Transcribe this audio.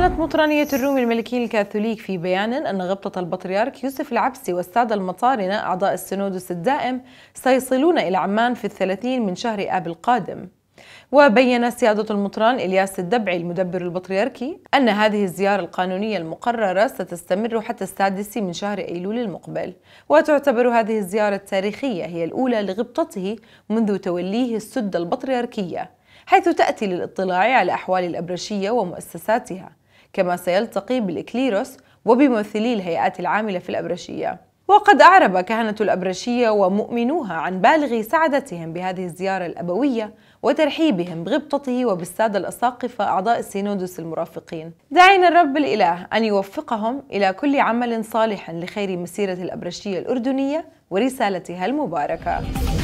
قالت مطرانية الروم الملكي الكاثوليك في بيان أن غبطة البطريرك يوسف العبسي والسادة المطارنة أعضاء السنودس الدائم سيصلون إلى عمان في الثلاثين من شهر آب القادم وبين سيادة المطران إلياس الدبعي المدبر البطريركي أن هذه الزيارة القانونية المقررة ستستمر حتى السادس من شهر أيلول المقبل وتعتبر هذه الزيارة التاريخية هي الأولى لغبطته منذ توليه السدة البطريركية حيث تأتي للاطلاع على أحوال الأبرشية ومؤسساتها كما سيلتقي بالإكليروس وبممثلي الهيئات العاملة في الأبرشية وقد أعرب كهنة الأبرشية ومؤمنوها عن بالغ سعادتهم بهذه الزيارة الأبوية وترحيبهم بغبطته وبالسادة الأساقفة أعضاء السينودس المرافقين دعينا الرب الإله أن يوفقهم إلى كل عمل صالح لخير مسيرة الأبرشية الأردنية ورسالتها المباركة